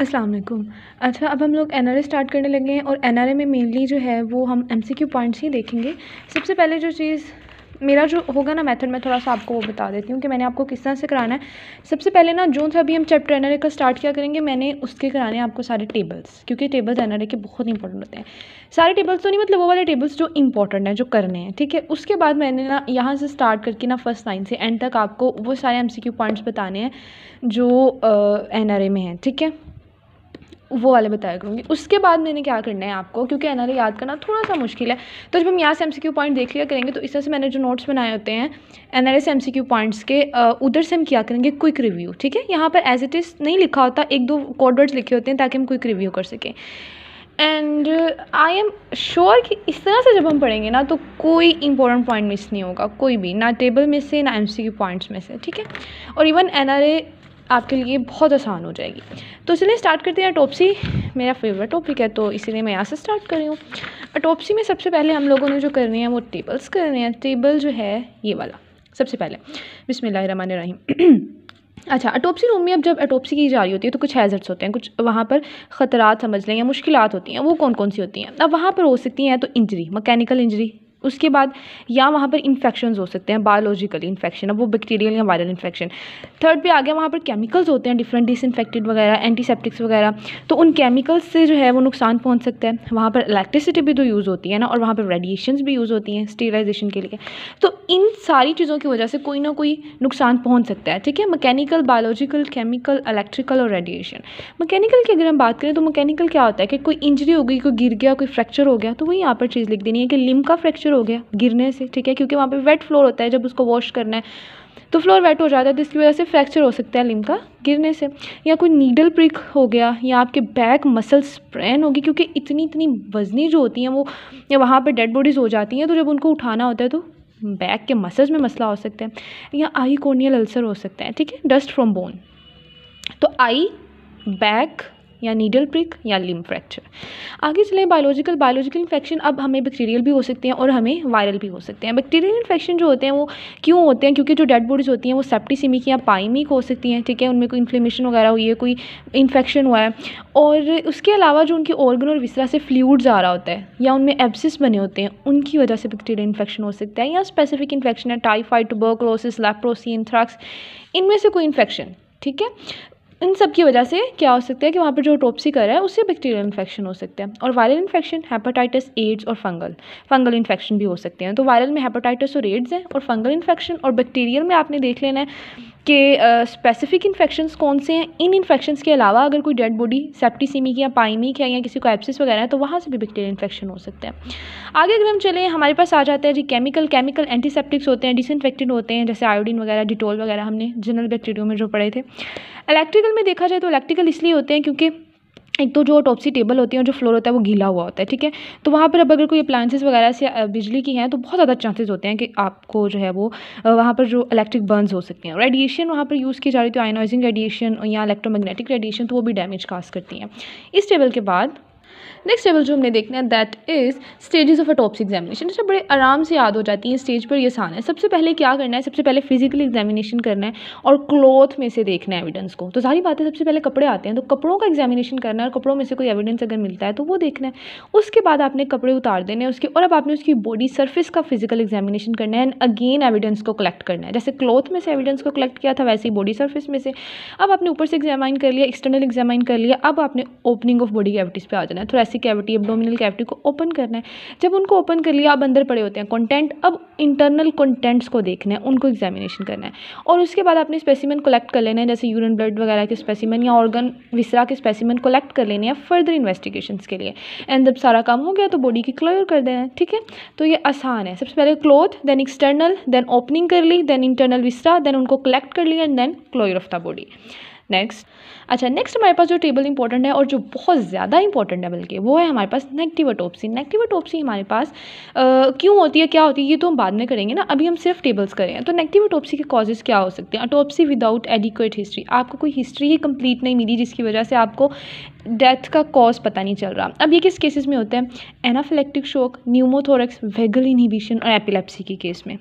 असलम अच्छा अब हम लोग ए स्टार्ट करने लगे हैं और ए में मेनली जो है वो हम क्यू पॉइंट्स ही देखेंगे सबसे पहले जो चीज़ मेरा जो होगा ना मेथड मैं थोड़ा सा आपको वो बता देती हूँ कि मैंने आपको किस तरह से कराना है सबसे पहले ना जो अभी हम चैप्टर एन का स्टार्ट किया करेंगे मैंने उसके कराने हैं आपको सारे टेबल्स क्योंकि टेबल्स एनआरए के बहुत इंपॉर्टेंट होते हैं सारे टेबल्स तो नहीं मतलब वो वाले टेबल्स जो इंपॉर्टेंट हैं जो करने हैं ठीक है उसके बाद मैंने ना यहाँ से स्टार्ट करके ना फर्स्ट लाइन से एंड तक आपको वो सारे एम पॉइंट्स बताने हैं जो एन में हैं ठीक है वो वाले बताया करूँगी उसके बाद मैंने क्या करना है आपको क्योंकि एन आर याद करना थोड़ा सा मुश्किल है तो जब हम यहाँ से एम सी क्यू पॉइंट देख लिया करेंगे तो इस तरह से मैंने जो नोट्स बनाए होते हैं N R S M C Q points के उधर से हम क्या करेंगे क्विक रिव्यू ठीक है यहाँ पर एज इट इज़ नहीं लिखा होता एक दो कोडवर्ड्स लिखे होते हैं ताकि हम क्विक रिव्यू कर सकें एंड आई एम श्योर कि इस तरह से जब हम पढ़ेंगे ना तो कोई इंपॉर्टेंट पॉइंट मिस नहीं होगा कोई भी ना टेबल में से ना एम सी क्यू पॉइंट्स में से ठीक है और इवन एन आर ए आपके लिए बहुत आसान हो जाएगी तो इसलिए स्टार्ट करते हैं अटोपसी मेरा फेवरेट टॉपिक है तो इसीलिए मैं यहाँ से स्टार्ट कर रही हूँ अटोपसी में सबसे पहले हम लोगों ने जो करनी है वो टेबल्स करने हैं टेबल जो है ये वाला सबसे पहले बिसमिल्लर रहीम अच्छा अटोपसी रूम में अब जब अटोपसी की जा रही होती है तो कुछ हैजर्ट्स होते हैं कुछ वहाँ पर ख़तरा समझ लें या मुश्किल होती हैं वो कौन कौन सी होती हैं अब वहाँ पर हो सकती हैं तो इंजरी मकैनिकल इंजरी उसके बाद या वहाँ पर इन्फेक्शन हो सकते हैं बायोलॉजिकली इन्फेक्शन अब वो बैक्टीरियल या वायरल इन्फेक्शन थर्ड पे आ गया वहाँ पर केमिकल्स होते हैं डिफरेंट डिसइनफेक्टेड वगैरह एंटीसेप्टिक्स वगैरह तो उन केमिकल्स से जो है वो नुकसान पहुँच सकता है वहाँ पर इलेक्ट्रिसिटी भी तो यूज़ होती है ना और वहाँ पर रेडिएशन भी यूज़ होती हैं स्टेलाइजेशन के लिए तो इन सारी चीज़ों की वजह से कोई ना कोई नुकसान पहुँच सकता है ठीक है मकैनिकल बायोलॉजिकल केमिकल इलेक्ट्रिकल और रेडिएशन मकैनिकल की अगर हम बात करें तो मकैनिकल क्या होता है कि कोई इंजरी हो गई कोई गिर गया कोई फ्रैक्चर हो गया तो वही यहाँ पर चीज़ लिख देनी है कि लिम का फ्रैक्चर फ्रैक्चर हो गया गिरने से ठीक है क्योंकि वहाँ पे वेट फ्लोर होता है जब उसको वॉश करना है तो फ्लोर वेट हो जाता है जिसकी तो वजह से फ्रैक्चर हो सकता है लिम का गिरने से या कोई नीडल प्रिक हो गया या आपके बैक मसल स्प्रेन होगी क्योंकि इतनी इतनी वजनी जो होती हैं वो या वहाँ पर डेड बॉडीज़ हो जाती हैं तो जब उनको उठाना होता है तो बैक के मसल्स में मसला हो सकता है या आई कोर्नियल अल्सर हो सकता है ठीक है डस्ट फ्रॉम बोन तो आई बैक या नीडल प्रिक या लिम फ्रैक्चर आगे चले बायोलॉजिकल बायोलॉजिकल इन्फेक्शन अब हमें बैक्टीरियल भी हो सकते हैं और हमें वायरल भी हो सकते हैं बैक्टीरियल इन्फेक्शन जो होते हैं वो क्यों होते हैं क्योंकि जो डेड बॉडीज़ होती हैं वो सेप्टिसिमिक या पाइमिक हो सकती हैं ठीक है उनमें कोई इन्फ्लेमेशन वगैरह हुई है कोई इन्फेक्शन हुआ है और उसके अलावा जो उनके ऑर्गन और विसरा से फ्लूड्स आ रहा होता है या उनमें एब्सिस बने होते हैं उनकी वजह से बैक्टीरियल इन्फेक्शन हो सकता है या स्पेसिफिक इन्फेक्शन है टाइफाइड टुबरकलोसिस लेप्रोसी इंथ्रैक्स इनमें से कोई इन्फेक्शन ठीक है इन सब की वजह से क्या हो सकता है कि वहाँ पर जो टोपसी कर रहा है उससे बैक्टीरियल इन्फेक्शन हो सकता है और वायरल इन्फेक्शन हेपेटाइटिस एड्स और फंगल फंगल इन्फेक्शन भी हो सकते हैं तो वायरल में हेपेटाइटिस और एड्स हैं और फंगल इन्फेक्शन और बैक्टीरियल में आपने देख लेना है के स्पेसिफिक इन्फेक्शन कौन से हैं इन इन्फेक्शन के अलावा अगर कोई डेड बॉडी सेप्टिसमिक या पाइमिक है या किसी को एप्सिस वगैरह है तो वहाँ से भी बैक्टेरिया इन्फेक्शन हो सकते हैं आगे अगर हम चले हमारे पास आ जाता है जी केमिकल केमिकल एंटीसेप्टिक्स होते हैं डिसइनफेक्टेड होते हैं जैसे आयोडीन वगैरह डिटोल वगैरह हमने जनरल बैक्टीरियो में जो पढ़े थे इलेक्ट्रिकल में देखा जाए तो इलेक्ट्रिकल इसलिए होते हैं क्योंकि एक तो जो टॉपसी टेबल होती है और जो फ्लोर होता है वो गीला हुआ होता है ठीक है तो वहाँ पर अब अगर कोई अप्लाइंसेस वगैरह से बिजली की हैं तो बहुत ज़्यादा चांसेस होते हैं कि आपको जो है वो वहाँ पर जो इलेक्ट्रिक बर्नस हो सकते हैं रेडिएशन वहाँ पर यूज़ की जा रही थी आइनाइजिंग रेडिएशन या इलेक्ट्रोमैग्नेटिक रेडिएशन तो वो भी डैमेज काज करती हैं इस टेबल के बाद नेक्स्ट टेबल जो हमने देखना है that is stages of autopsy examination अच्छा बड़े आराम से याद हो जाती है स्टेज पर ये आसान है सबसे पहले क्या करना है सबसे पहले फिजिकल एग्जामिनेशन करना है और क्लोथ में से देखना है एविडेंस को तो सारी बातें सबसे पहले कपड़े आते हैं तो कपड़ों का एग्जामिनेशन करना है और कपड़ों में से कोई एविडेंस अगर मिलता है तो वो देखना है उसके बाद आपने कपड़े उतार देने हैं उसके और अब आपने उसकी बॉडी सर्फिस का फिजिकल एग्जामिनेशन करना है एंड अगेन एविडेंस को कलेक्ट करना है जैसे क्लोथ में से एविडेंस को कलेक्ट किया था वैसे ही बॉडी सर्फिस में से अब आपने ऊपर से एग्जामाइन कर लिया एक्सटर्नल एग्जामाइन कर लिया अब आपने ओपनिंग ऑफ बॉडी कैविटीज़ पर आ जाना है थोरेसिक कैविटी एबडोमिनल कैविटी को ओपन करना है जब उनको ओपन कर लिया अब अंदर पड़े होते हैं कंटेंट अब इंटरनल कंटेंट्स को देखना है उनको एग्जामिनेशन करना है और उसके बाद आपने स्पेसिमन कलेक्ट कर लेना है जैसे यूरिन ब्लड वगैरह के स्पेसिमन या ऑर्गन विसरा के स्पेसिमन कलेक्ट कर लेने हैं फर्दर इन्वेस्टिगेशन के लिए एंड जब सारा काम हो गया तो बॉडी की क्लोर कर देना है ठीक है तो ये आसान है सबसे पहले cloth then external then opening कर ली देन इंटरनल विसरा देन उनको कलेक्ट कर लिया and then closure of the body next अच्छा नेक्स्ट हमारे पास जो टेबल इंपॉर्टेंट है और जो बहुत ज़्यादा इंपॉर्टेंट है बल्कि वो है हमारे पास नेगेटिव अटोपसी नेगेटिव अटोपसी हमारे पास क्यों होती है क्या होती है ये तो हम बाद में करेंगे ना अभी हम सिर्फ टेबल्स करें तो अटोपसी के कॉजेज़ क्या हो सकते हैं अटोपसी विदाउट एडिकुएट हिस्ट्री आपको कोई हिस्ट्री ही कंप्लीट नहीं मिली जिसकी वजह से आपको डेथ का कॉज पता नहीं चल रहा अब ये किस केसेस में होते हैं anaphylactic shock pneumothorax vagal inhibition और एपिलेप्सी के केस में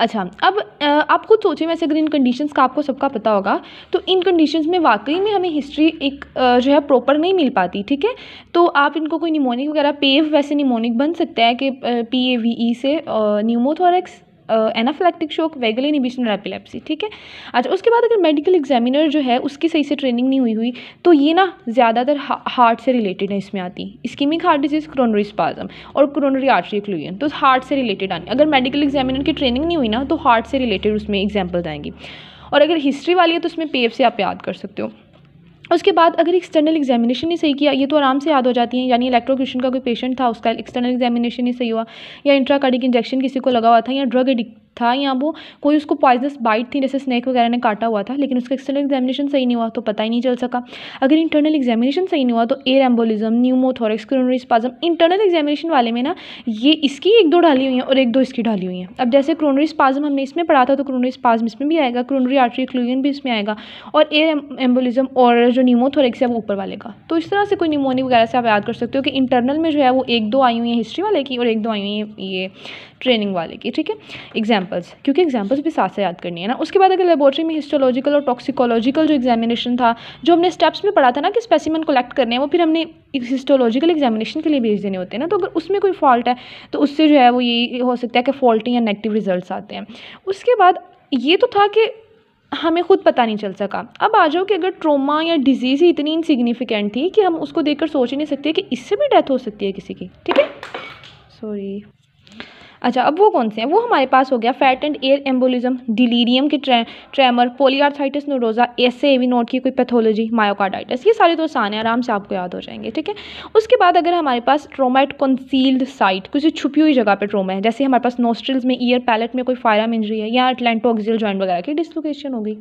अच्छा अब आप खुद सोचिए वैसे अगर इन कंडीशंस का आपको सबका पता होगा तो इन कंडीशंस में वाकई में हमें हिस्ट्री एक जो है प्रॉपर नहीं मिल पाती ठीक है तो आप इनको कोई निमोनिक वगैरह पेव वैसे निमोनिक बन सकता है कि पी ए वी ई से pneumothorax anaphylactic shock vagal inhibition और एपिलेप्सी ठीक है अच्छा उसके बाद अगर मेडिकल एग्जामिनर जो है उसकी सही से ट्रेनिंग नहीं हुई हुई तो ये ना ज़्यादातर हार्ट से रिलेटेड है इसमें आती ischaemic heart disease coronary spasm और क्रोनरी आर्टरी क्लूजन तो हार्ट से रिलेटेड आनी अगर मेडिकल एग्जामिनर की ट्रेनिंग नहीं हुई ना तो हार्ट से रिलेटेड उसमें एग्जाम्पल्स आएंगी और अगर हिस्ट्री वाली है तो उसमें पेप से आप याद कर सकते हो उसके बाद अगर एक्सटर्नल एग्जामिनेशन ही सही किया ये तो आराम से याद हो जाती है यानी इलेक्ट्रोक्यूशन का कोई पेशेंट था उसका एक्सटर्नल एग्जामिनेशन ही सही हुआ या इंट्राकार्डिक इंजेक्शन किसी को लगा हुआ था या ड्रग एडिक्ट था या वो कोई उसको पॉइजनस बाइट थी जैसे स्नैक वगैरह ने काटा हुआ था लेकिन उसका एक्सटर्नल एग्जामिनेशन सही नहीं हुआ तो पता ही नहीं चल सका अगर इंटरनल एग्जामिनेशन सही नहीं हुआ तो air embolism pneumothorax coronary spasm internal examination वाले में ना ये इसकी एक दो डाली हुई हैं और एक दो इसकी डाली हुई हैं अब जैसे क्रोनरी स्पाजम हमने इसमें पढ़ा था तो क्रोनरी स्पाजम इसमें भी आएगा क्रोनरी आर्टरी क्लूजन भी इसमें आएगा और एयर एम्बोलिज्म और जो न्यूमोथोरिक्स है वो ऊपर वाले का तो इस तरह से कोई न्यूमोनिक वगैरह से आप याद कर सकते हो कि इंटरनल में जो है वो एक दो आई हुई है हिस्ट्री वाले की और एक दो आई हुई है ये ट्रेनिंग वाले की ठीक है एग्जाम्पल्स क्योंकि एग्जाम्पल्स भी साथ से याद करनी है ना उसके बाद अगर लेबोरेटरी में हिस्टोलॉजिकल और टॉक्सिकोलॉजिकल जो एग्जामिनेशन था जो हमने स्टेप्स में पढ़ा था ना कि स्पेसिमन कलेक्ट करने हैं वो फिर हमने हिस्टोलॉजिकल एग्जामिनेशन के लिए भेज देने होते हैं ना तो अगर उसमें कोई फॉल्ट है तो उससे जो है वो यही हो सकता है कि फॉल्टी या नेगेटिव रिजल्ट आते हैं उसके बाद ये तो था कि हमें खुद पता नहीं चल सका अब आ जाओ कि अगर ट्रोमा या डिजीज़ ही इतनी इनसिग्निफिकेंट थी कि हम उसको देखकर सोच ही नहीं सकते कि इससे भी डेथ हो सकती है किसी की ठीक है सॉरी अच्छा अब वो कौन से हैं वो हमारे पास हो गया fat and air embolism delirium के ट्रे, ट्रेमर पोलियार्थाइटिस नोरोजा ऐसे एवी नोट की कोई पैथोलॉजी मायोकार्डाइटिस ये सारे तो आसान है आराम से आपको याद हो जाएंगे ठीक है उसके बाद अगर हमारे पास ट्रोमाइट कंसील्ड साइट कुछ छुपी हुई जगह पर ट्रोमा है जैसे हमारे पास नोस्ट्रिल्स में ईयर पैलेट में कोई फायरम इंजरी है या अटलैंटो ऑक्सिल ज्वाइंट वगैरह की डिसलोकेशन हो गई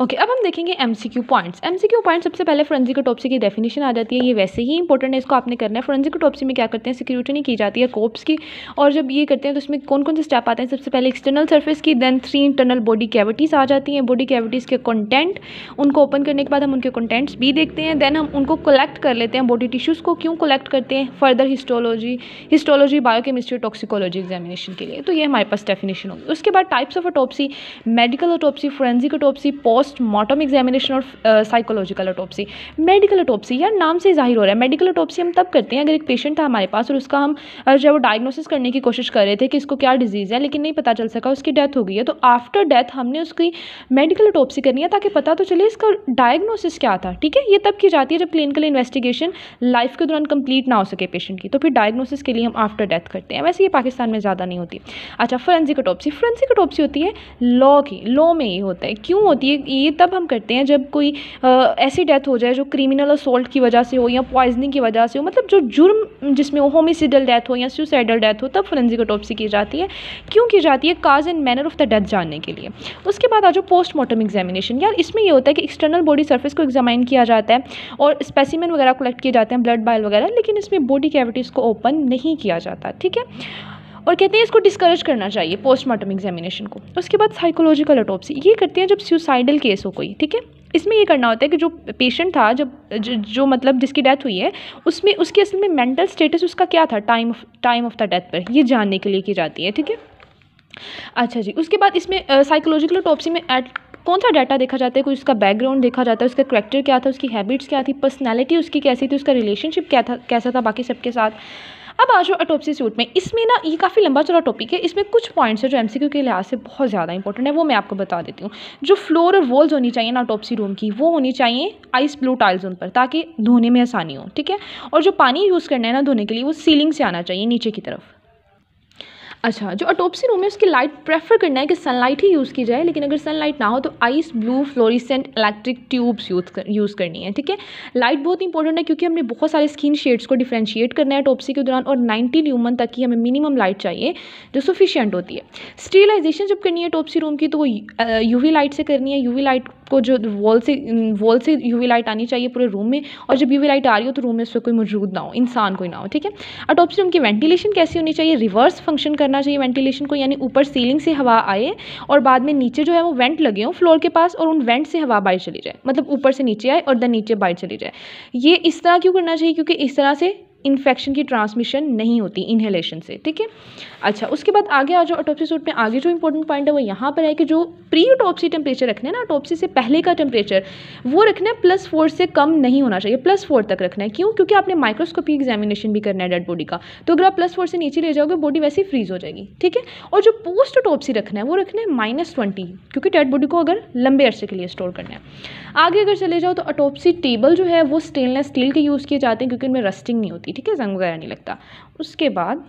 ओके अब हम देखेंगे M C Q points M C Q point सबसे पहले फ्रेंजिक ऑटोपसी की डेफिनेशन आ जाती है ये वैसे ही इंपॉर्टेंट है इसको आपने करना है फोरेंसिक ऑटोपसी में क्या करते हैं सिक्योरिटी नहीं की जाती है कोप्स की और जब ये करते हैं तो उसमें कौन कौन से स्टेप आते हैं सबसे पहले एक्सटर्नल सर्फेस की then three internal body cavities आ जाती हैं बॉडी कैविटीज़ के कंटेंट उनको ओपन करने के बाद हम उनके कंटेंट्स भी देखते हैं देन हम उनको कलेक्ट कर लेते हैं बॉडी टिश्यूज़ को क्यों कलेक्ट करते हैं further histology histology biochemistry toxicology examination के लिए तो ये हमारे पास डेफिनेशन होगी उसके बाद types of autopsy medical autopsy forensic autopsy पॉज पोस्ट मॉटम एग्जामिनेशन और साइकोलॉजिकल अटोपसी मेडिकल अटोपसी यार नाम से जाहिर हो रहा है मेडिकल अटोपसी हम तब करते हैं अगर एक पेशेंट था हमारे पास और उसका हम uh, जो है वो डायग्नोसिस करने की कोशिश कर रहे थे कि इसको क्या डिजीज़ है लेकिन नहीं पता चल सका उसकी डेथ हो गई है तो आफ्टर डेथ हमने उसकी मेडिकल अटोपसी करनी है ताकि पता तो चले इसका डायग्नोसिस क्या था ठीक है ये तब की जाती है जब क्लिनिकल इन्वेस्टिगेशन लाइफ के दौरान कंप्लीट ना हो सके पेशेंट की तो फिर डायग्नोसिस के लिए हम आफ्टर डेथ करते हैं वैसे ये पाकिस्तान में ज़्यादा नहीं होती अच्छा फ्रेंसिक अटोपसी फ्रेंसिक अटोपसी होती है लॉ की लॉ में ये होता है क्यों होती है ये तब हम करते हैं जब कोई ऐसी डेथ हो जाए जो क्रिमिनल असोल्ट की वजह से हो या पॉइजनिंग की वजह से हो मतलब जो जुर्म जिसमें होमिसिडल डेथ हो या सुसाइडल डेथ हो तब फोरेंसिक ऑटोपसी की जाती है क्यों की जाती है cause and manner of the death जानने के लिए उसके बाद आ जाओ पोस्टमार्टम एग्जामिनेशन यार इसमें यह होता है कि एक्सटर्नल बॉडी सर्फिस को एग्जामाइन किया जाता है और स्पेसिमन वगैरह कलेक्ट किए जाते हैं ब्लड बायल वगैरह लेकिन इसमें बॉडी कैविटीज़ को ओपन नहीं किया जाता ठीक है और कहते हैं इसको डिस्करेज करना चाहिए पोस्टमार्टम एग्जामिनेशन को उसके बाद साइकोलॉजिकल अटोपसी ये करती हैं जब सुसाइडल केस हो कोई ठीक है इसमें ये करना होता है कि जो पेशेंट था जब जो, जो मतलब जिसकी डेथ हुई है उसमें उसके असल में मेंटल स्टेटस उसका क्या था time time of the death पर ये जानने के लिए की जाती है ठीक है अच्छा जी उसके बाद इसमें साइकोलॉजिकल ऑटोपसी में एट कौन सा डाटा देखा जाता है कोई उसका बैकग्राउंड देखा जाता है उसका करेक्टर क्या था उसकी हैबिट्स क्या थी पर्सनैलिटी उसकी कैसी थी उसका रिलेशनशिप क्या था कैसा था बाकी सबके साथ अब आ जाओ अटोपसी सूट में इसमें ना ये काफ़ी लंबा चला टॉपिक है इसमें कुछ पॉइंट्स है जो एम के लिहाज से बहुत ज़्यादा इंपॉर्टेंट है वो मैं आपको बता देती हूँ जो फ्लोर और वॉल्स होनी चाहिए ना अटोपसी रूम की वो होनी चाहिए आइस ब्लू टाइल्स उन पर ताकि धोने में आसानी हो ठीक है और जो पानी यूज़ करना है ना धोने के लिए वो सीलिंग से आना चाहिए नीचे की तरफ अच्छा जो अटोपसी रूम है उसकी लाइट प्रेफर करना है कि सनलाइट ही यूज़ की जाए लेकिन अगर सनलाइट ना हो तो ice blue fluorescent electric tubes use कर यूज़ करनी है ठीक है लाइट बहुत इंपॉर्टेंट है क्योंकि हमने बहुत सारे स्किन शेड्स को डिफ्रेंशिएट करना है अटोपसी के दौरान और नाइनटी ल्यूमन तक की हमें मिनिमम लाइट चाहिए जो सफिशियंट होती है स्टीलाइजेशन जब करनी है अटोपसी रूम की तो वो यू लाइट से करनी है यू लाइट आपको जो वॉल से वॉल से यूवी लाइट आनी चाहिए पूरे रूम में और जब यूवी लाइट आ रही हो तो रूम में उस पर कोई मौजूद ना हो इंसान कोई ना हो ठीक है अटोपसी रूम की वेंटिलेशन कैसी होनी चाहिए रिवर्स फंक्शन करना चाहिए वेंटिलेशन को यानी ऊपर सीलिंग से हवा आए और बाद में नीचे जो है वो वेंट लगे हों फ्लोर के पास और उन वेंट से हवा बाहर चली जाए मतलब ऊपर से नीचे आए और दैन नीचे बाहर चली जाए ये इस तरह क्यों करना चाहिए क्योंकि इस तरह से इन्फेक्शन की ट्रांसमिशन नहीं होती इन्हेलेशन से ठीक है अच्छा उसके बाद आगे आ जाओ ऑटोपसी सूट में आगे जो इंपॉर्टेंट पॉइंट है वो यहाँ पर है कि जो प्री ऑटोपसी टेम्परेचर रखना है ना ऑटोपसी से पहले का टेम्परेचर वो रखना है प्लस फोर से कम नहीं होना चाहिए प्लस फोर तक रखना है क्यों क्योंकि आपने माइक्रोस्कोपी एग्जामिनेशन भी करना है डेड बॉडी का तो अगर आप प्लस फोर से नीचे ले जाओगे बॉडी वैसे ही फ्रीज हो जाएगी ठीक है और जो पोस्ट ऑटोपसी रखना है वो रखना है माइनस ट्वेंटी क्योंकि डेड बॉडी को अगर लंबे अरसे के लिए स्टोर करना है आगे अगर चले जाओ तो ऑटोपसी टेबल जो है वो स्टेनलेस स्टील के यूज़ किए जाते हैं क्योंकि उनमें रस्टिंग नहीं होती ठीक है जंग वगैरह नहीं लगता उसके बाद